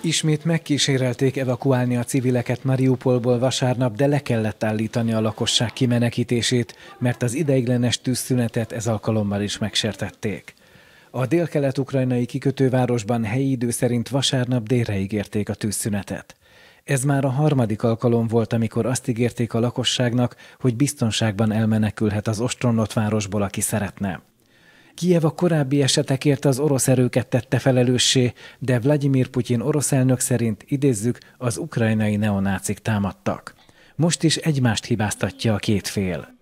Ismét megkísérelték evakuálni a civileket Mariupolból vasárnap, de le kellett állítani a lakosság kimenekítését, mert az ideiglenes tűzszünetet ez alkalommal is megsértették. A délkelet-ukrajnai kikötővárosban helyi idő szerint vasárnap délre ígérték a tűzszünetet. Ez már a harmadik alkalom volt, amikor azt ígérték a lakosságnak, hogy biztonságban elmenekülhet az ostronlott városból, aki szeretne. Kiev a korábbi esetekért az orosz erőket tette felelőssé, de Vladimir Putyin orosz elnök szerint idézzük, az ukrajnai neonácik támadtak. Most is egymást hibáztatja a két fél.